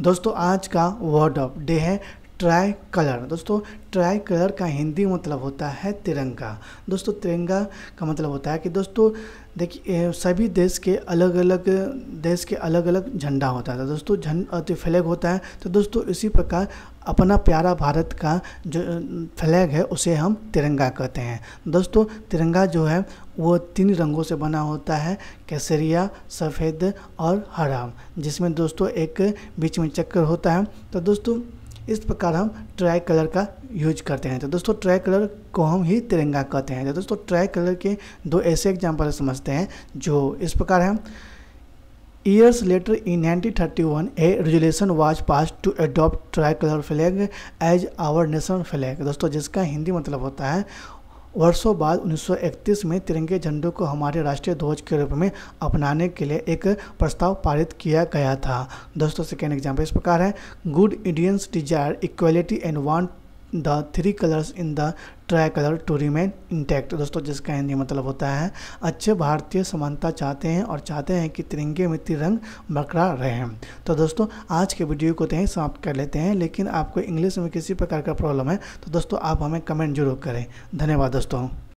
दोस्तों आज का वर्ड ऑफ डे है ट्राई कलर दोस्तों ट्राई कलर का हिंदी मतलब होता है तिरंगा दोस्तों तिरंगा का मतलब होता है कि दोस्तों देखिए सभी देश के अलग अलग देश के अलग अलग झंडा होता था तो दोस्तों झंड तो फ्लैग होता है तो दोस्तों इसी प्रकार अपना प्यारा भारत का जो फ्लैग है उसे हम तिरंगा कहते हैं दोस्तों तिरंगा जो है वो तीन रंगों से बना होता है केसरिया सफ़ेद और हरा जिसमें दोस्तों एक बीच में चक्कर होता है तो दोस्तों इस प्रकार हम ट्राई कलर का यूज करते हैं तो दोस्तों ट्राई कलर को हम ही तिरंगा कहते हैं तो दोस्तों ट्राई कलर के दो ऐसे एग्जाम्पल समझते हैं जो इस प्रकार हैं nineteen thirty one 1931, resolution resolution pass to to tricolour flag as our national flag दोस्तों जिसका हिंदी मतलब होता है वर्षों बाद 1931 में तिरंगे झंडे को हमारे राष्ट्रीय ध्वज के रूप में अपनाने के लिए एक प्रस्ताव पारित किया गया था दोस्तों सेकेंड एग्जाम्पल इस प्रकार है good Indians desire equality and want the three colours in the tricolour to remain intact दोस्तों जिसका हिंदी मतलब होता है अच्छे भारतीय समानता चाहते हैं और चाहते हैं कि तिरंगे में तिरंग बकरा रहे तो दोस्तों आज के वीडियो को तो यही समाप्त कर लेते हैं लेकिन आपको इंग्लिश में किसी प्रकार का प्रॉब्लम है तो दोस्तों आप हमें कमेंट जरूर करें धन्यवाद दोस्तों